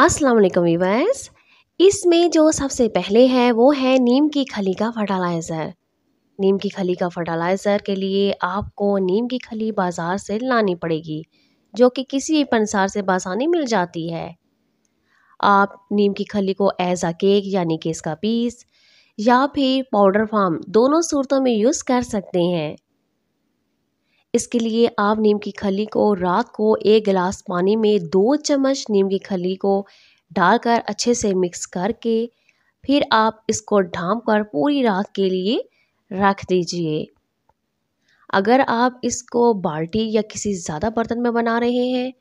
अस्सलाम वालेकुम वीवर्स इसमें जो सबसे पहले है वो है नीम की खली का फर्टालाइज़र नीम की खली का फर्टालाइज़र के लिए आपको नीम की खली बाज़ार से लानी पड़ेगी जो कि किसी भी पंसार से बासानी मिल जाती है आप नीम की खली को एज अ केक यानी कि इसका पीस या फिर पाउडर फार्म दोनों सूरतों में यूज़ कर सकते हैं इसके लिए आप नीम की खली को रात को एक गिलास पानी में दो चम्मच नीम की खली को डालकर अच्छे से मिक्स करके फिर आप इसको ढाम कर पूरी रात के लिए रख दीजिए अगर आप इसको बाल्टी या किसी ज़्यादा बर्तन में बना रहे हैं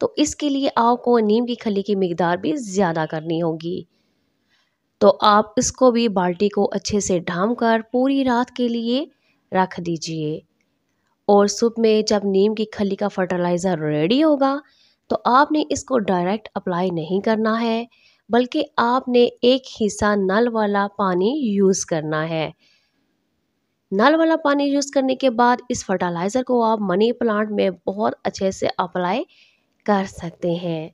तो इसके लिए आपको नीम की खली की मकदार भी ज़्यादा करनी होगी तो आप इसको भी बाल्टी को अच्छे से ढाम कर पूरी रात के लिए रख दीजिए और सुप में जब नीम की खली का फर्टिलाइज़र रेडी होगा तो आपने इसको डायरेक्ट अप्लाई नहीं करना है बल्कि आपने एक हिस्सा नल वाला पानी यूज़ करना है नल वाला पानी यूज़ करने के बाद इस फर्टिलाइज़र को आप मनी प्लांट में बहुत अच्छे से अप्लाई कर सकते हैं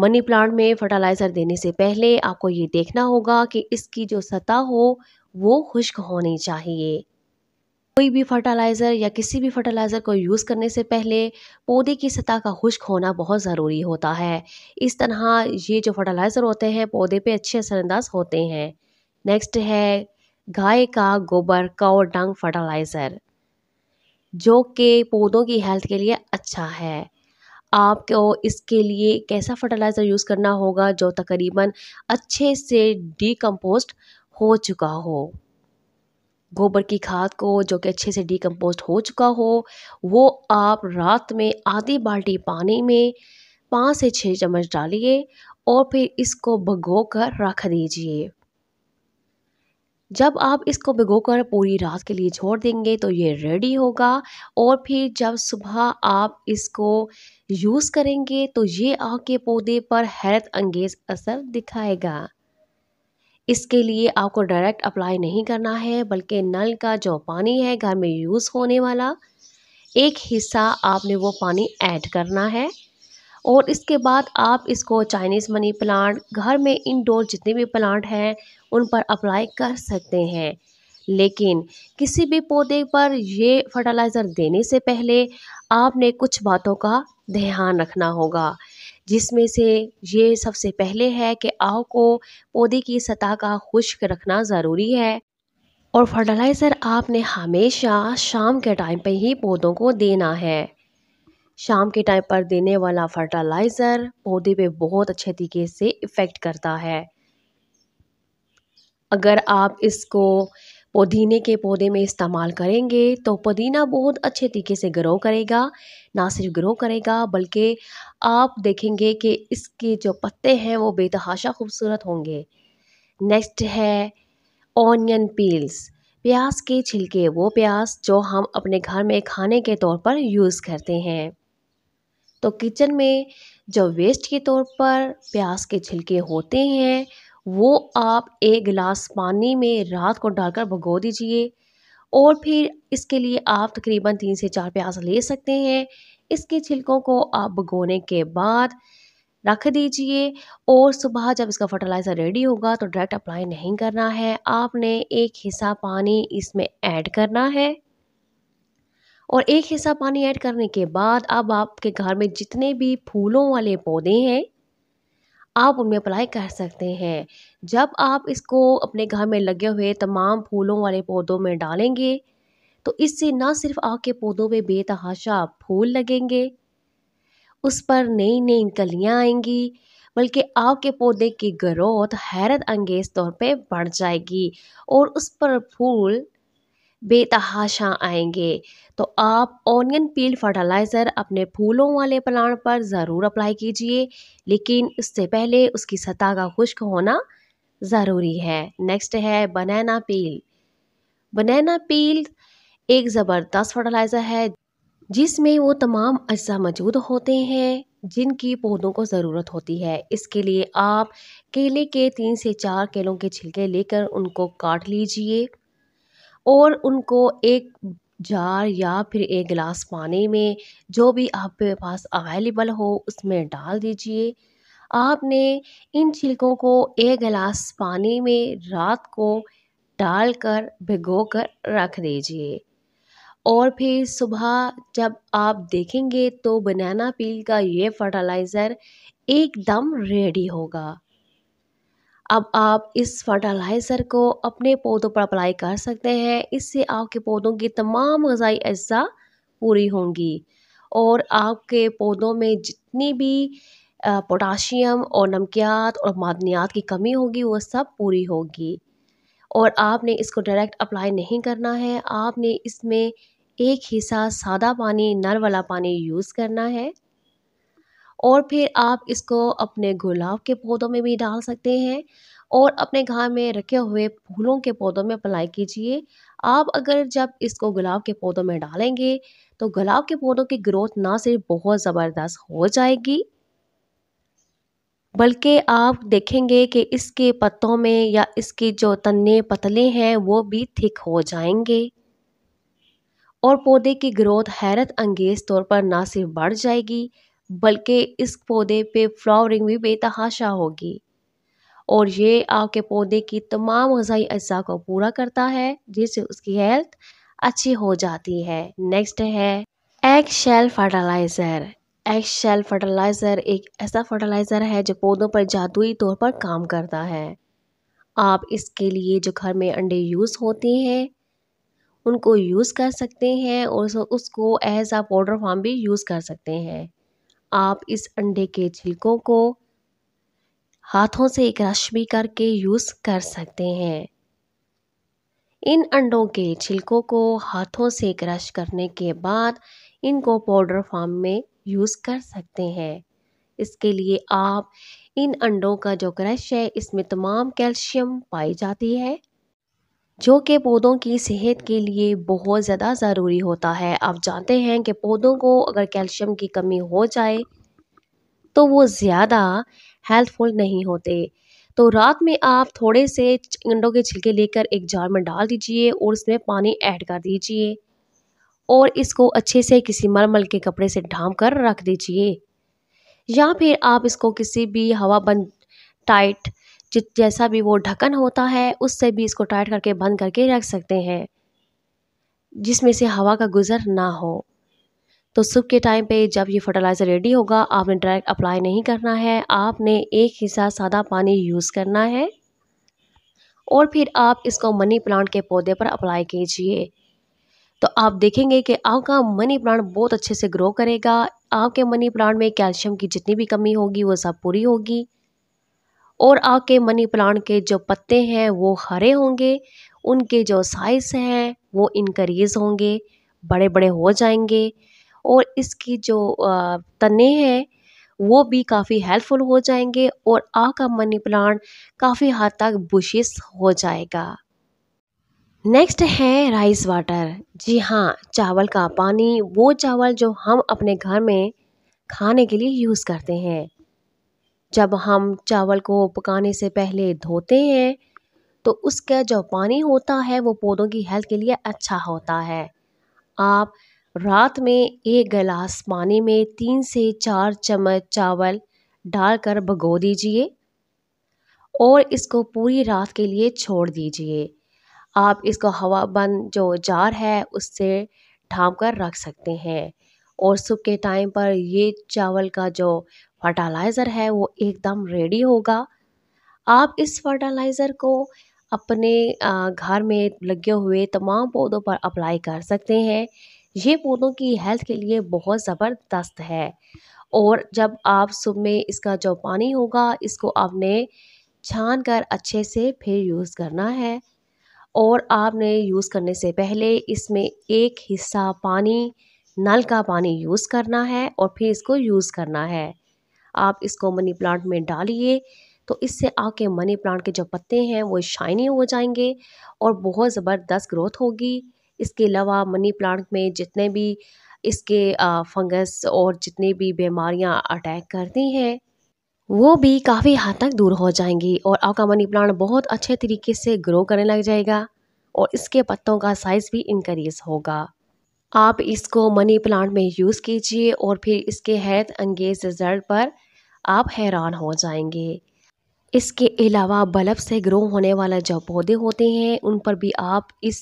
मनी प्लांट में फर्टिलाइज़र देने से पहले आपको ये देखना होगा कि इसकी जो सतह हो वो खुश्क होनी चाहिए कोई भी फर्टिलाइज़र या किसी भी फर्टिलाइज़र को यूज़ करने से पहले पौधे की सतह का खुश्क होना बहुत ज़रूरी होता है इस तरह ये जो फर्टिलाइज़र होते हैं पौधे पे अच्छे असरअंदाज होते हैं नेक्स्ट है गाय का गोबर और डंग फर्टिलाइज़र जो कि पौधों की हेल्थ के लिए अच्छा है आपको इसके लिए कैसा फर्टिलाइज़र यूज़ करना होगा जो तकरीबन अच्छे से डिकम्पोस्ट हो चुका हो गोबर की खाद को जो कि अच्छे से डिकम्पोस्ट हो चुका हो वो आप रात में आधी बाल्टी पानी में पाँच से छः चम्मच डालिए और फिर इसको भगो कर रख दीजिए जब आप इसको भिगोकर पूरी रात के लिए छोड़ देंगे तो ये रेडी होगा और फिर जब सुबह आप इसको यूज़ करेंगे तो ये आपके पौधे पर हैरत अंगेज असर दिखाएगा इसके लिए आपको डायरेक्ट अप्लाई नहीं करना है बल्कि नल का जो पानी है घर में यूज़ होने वाला एक हिस्सा आपने वो पानी ऐड करना है और इसके बाद आप इसको चाइनीज़ मनी प्लांट घर में इनडोर जितने भी प्लांट हैं उन पर अप्लाई कर सकते हैं लेकिन किसी भी पौधे पर ये फर्टिलाइज़र देने से पहले आपने कुछ बातों का ध्यान रखना होगा जिसमें से ये सबसे पहले है कि आव को पौधे की सतह का खुश्क रखना ज़रूरी है और फर्टिलाइज़र आपने हमेशा शाम के टाइम पर ही पौधों को देना है शाम के टाइम पर देने वाला फर्टिलाइज़र पौधे पे बहुत अच्छे तरीके से इफ़ेक्ट करता है अगर आप इसको पुदीने के पौधे में इस्तेमाल करेंगे तो पुदीना बहुत अच्छे तरीके से ग्रो करेगा ना सिर्फ ग्रो करेगा बल्कि आप देखेंगे कि इसके जो पत्ते हैं वो बेतहाशा खूबसूरत होंगे नेक्स्ट है ऑनियन पील्स प्याज के छिलके वो प्याज जो हम अपने घर में खाने के तौर पर यूज़ करते हैं तो किचन में जो वेस्ट के तौर पर प्याज के छिलके होते हैं वो आप एक गिलास पानी में रात को डालकर भगो दीजिए और फिर इसके लिए आप तकरीबन तीन से चार प्याज ले सकते हैं इसके छिलकों को आप भगोने के बाद रख दीजिए और सुबह जब इसका फर्टिलाइज़र रेडी होगा तो डायरेक्ट अप्लाई नहीं करना है आपने एक हिस्सा पानी इसमें ऐड करना है और एक हिस्सा पानी ऐड करने के बाद अब आपके घर में जितने भी फूलों वाले पौधे हैं आप उनमें अप्लाई कर सकते हैं जब आप इसको अपने घर में लगे हुए तमाम फूलों वाले पौधों में डालेंगे तो इससे ना सिर्फ आपके पौधों में बेतहाशा फूल लगेंगे उस पर नई नई कलियाँ आएंगी बल्कि आपके पौधे की ग्रोथ हैरत अंगेज तौर पे बढ़ जाएगी और उस पर फूल बेतहाशा आएंगे तो आप ऑनियन पील फर्टिलाइज़र अपने फूलों वाले प्लांट पर ज़रूर अप्लाई कीजिए लेकिन इससे पहले उसकी सतह का खुश्क होना ज़रूरी है नेक्स्ट है बनाना पील बनाना पील एक ज़बरदस्त फर्टिलाइज़र है जिसमें वो तमाम अज्जा मौजूद होते हैं जिनकी पौधों को ज़रूरत होती है इसके लिए आप केले के तीन से चार केलों के छिलके लेकर उनको काट लीजिए और उनको एक जार या फिर एक गिलास पानी में जो भी आपके पास अवेलेबल हो उसमें डाल दीजिए आपने इन छिलकों को एक गिलास पानी में रात को डालकर भिगोकर रख दीजिए और फिर सुबह जब आप देखेंगे तो बनाना पील का ये फर्टिलाइज़र एकदम रेडी होगा अब आप इस फर्टिलाइज़र को अपने पौधों पर अप्लाई कर सकते हैं इससे आपके पौधों की तमाम गज़ाई अज्जा पूरी होंगी और आपके पौधों में जितनी भी पोटाशियम और नमकियात और मादनियात की कमी होगी वो सब पूरी होगी और आपने इसको डायरेक्ट अप्लाई नहीं करना है आपने इसमें एक हिस्सा सादा पानी नर वाला पानी यूज़ करना है और फिर आप इसको अपने गुलाब के पौधों में भी डाल सकते हैं और अपने घर में रखे हुए फूलों के पौधों में अप्लाई कीजिए आप अगर जब इसको गुलाब के पौधों में डालेंगे तो गुलाब के पौधों की ग्रोथ ना सिर्फ बहुत ज़बरदस्त हो जाएगी बल्कि आप देखेंगे कि इसके पत्तों में या इसके जो तने पतले हैं वो भी थिक हो जाएंगे और पौधे की ग्रोथ हैरत अंगेज तौर पर ना सिर्फ बढ़ जाएगी बल्कि इस पौधे पे फ्लावरिंग भी बेतहाशा होगी और ये आपके पौधे की तमाम गजाई अज्जा को पूरा करता है जिससे उसकी हेल्थ अच्छी हो जाती है नेक्स्ट है egg shell fertilizer egg shell fertilizer एक ऐसा फर्टिलाइज़र है जो पौधों पर जादुई तौर पर काम करता है आप इसके लिए जो घर में अंडे यूज़ होते हैं उनको यूज़ कर सकते हैं और उसको एज आ पाउडर फॉर्म भी यूज़ कर सकते हैं आप इस अंडे के छिलकों को हाथों से एक रश्मि करके यूज़ कर सकते हैं इन अंडों के छिलकों को हाथों से क्रश करने के बाद इनको पाउडर फॉर्म में यूज़ कर सकते हैं इसके लिए आप इन अंडों का जो क्रश है इसमें तमाम कैल्शियम पाई जाती है जो कि पौधों की सेहत के लिए बहुत ज़्यादा ज़रूरी होता है आप जानते हैं कि पौधों को अगर कैल्शियम की कमी हो जाए तो वो ज़्यादा हेल्थफुल नहीं होते तो रात में आप थोड़े से अंडों के छिलके लेकर एक जार में डाल दीजिए और उसमें पानी ऐड कर दीजिए और इसको अच्छे से किसी मलमल के कपड़े से ढांप कर रख दीजिए या फिर आप इसको किसी भी हवा बंद टाइट जैसा भी वो ढक्कन होता है उससे भी इसको टाइट करके बंद करके रख सकते हैं जिसमें से हवा का गुज़र ना हो तो सुबह के टाइम पे जब ये फर्टिलाइज़र रेडी होगा आपने डायरेक्ट अप्लाई नहीं करना है आपने एक हिस्सा सादा पानी यूज़ करना है और फिर आप इसको मनी प्लांट के पौधे पर अप्लाई कीजिए तो आप देखेंगे कि आपका मनी प्लांट बहुत अच्छे से ग्रो करेगा आपके मनी प्लांट में कैल्शियम की जितनी भी कमी होगी वो सब पूरी होगी और आके मनी प्लांट के जो पत्ते हैं वो हरे होंगे उनके जो साइज़ हैं वो इनक्रीज़ होंगे बड़े बड़े हो जाएंगे और इसकी जो तने हैं वो भी काफ़ी हेल्पफुल हो जाएंगे और आ का मनी प्लांट काफ़ी हद तक बुशिस हो जाएगा नेक्स्ट है राइस वाटर जी हाँ चावल का पानी वो चावल जो हम अपने घर में खाने के लिए यूज़ करते हैं जब हम चावल को पकाने से पहले धोते हैं तो उसका जो पानी होता है वो पौधों की हेल्थ के लिए अच्छा होता है आप रात में एक गिलास पानी में तीन से चार चम्मच चावल डालकर भगो दीजिए और इसको पूरी रात के लिए छोड़ दीजिए आप इसको हवा बंद जो जार है उससे ढाँप कर रख सकते हैं और सुबह के टाइम पर ये चावल का जो फर्टिलाइज़र है वो एकदम रेडी होगा आप इस फर्टिलाइज़र को अपने घर में लगे हुए तमाम पौधों पर अप्लाई कर सकते हैं ये पौधों की हेल्थ के लिए बहुत ज़बरदस्त है और जब आप सुबह में इसका जो पानी होगा इसको आपने छान कर अच्छे से फिर यूज़ करना है और आपने यूज़ करने से पहले इसमें एक हिस्सा पानी नल का पानी यूज़ करना है और फिर इसको यूज़ करना है आप इसको मनी प्लांट में डालिए तो इससे आके मनी प्लांट के जो पत्ते हैं वो शाइनी हो जाएंगे और बहुत ज़बरदस्त ग्रोथ होगी इसके अलावा मनी प्लांट में जितने भी इसके फंगस और जितनी भी बीमारियां अटैक करती हैं वो भी काफ़ी हद तक दूर हो जाएंगी और आपका मनी प्लांट बहुत अच्छे तरीके से ग्रो करने लग जाएगा और इसके पत्तों का साइज़ भी इनक्रीज़ होगा आप इसको मनी प्लांट में यूज़ कीजिए और फिर इसके हैत अंगेज़ रिज़ल्ट पर आप हैरान हो जाएंगे इसके अलावा बल्ब से ग्रो होने वाला जो पौधे होते हैं उन पर भी आप इस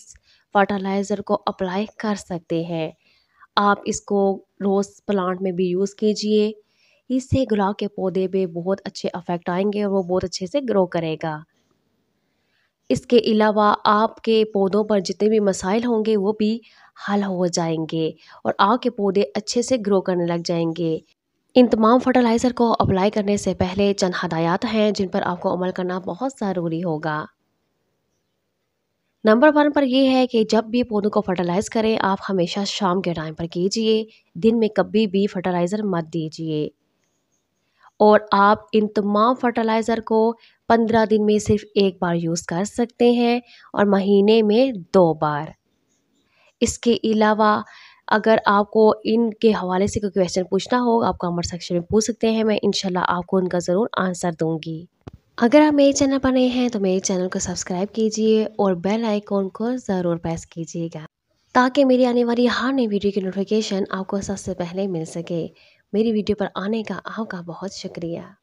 फर्टिलाइज़र को अप्लाई कर सकते हैं आप इसको रोज़ प्लांट में भी यूज़ कीजिए इससे गुलाब के पौधे पे बहुत अच्छे अफेक्ट आएंगे और वो बहुत अच्छे से ग्रो करेगा इसके अलावा आपके पौधों पर जितने भी मसाइल होंगे वो भी हल हो जाएंगे और आग के पौधे अच्छे से ग्रो करने लग जाएंगे इन तमाम फर्टिलाइज़र को अप्लाई करने से पहले चंद हदायात हैं जिन पर आपको अमल करना बहुत ज़रूरी होगा नंबर वन पर यह है कि जब भी पौधों को फर्टिलाइज़ करें आप हमेशा शाम के टाइम पर कीजिए दिन में कभी भी फर्टिलाइज़र मत दीजिए और आप इन तमाम फर्टिलाइज़र को पंद्रह दिन में सिर्फ एक बार यूज़ कर सकते हैं और महीने में दो बार इसके अलावा अगर आपको इनके हवाले से कोई क्वेश्चन पूछना हो आप कमेंट सेक्शन में पूछ सकते हैं मैं इनशाला आपको उनका ज़रूर आंसर दूंगी अगर आप मेरे चैनल पर नए हैं तो मेरे चैनल को सब्सक्राइब कीजिए और बेल आइकॉन को ज़रूर प्रेस कीजिएगा ताकि मेरी आने वाली हर नई वीडियो की नोटिफिकेशन आपको सबसे पहले मिल सके मेरी वीडियो पर आने का आपका बहुत शुक्रिया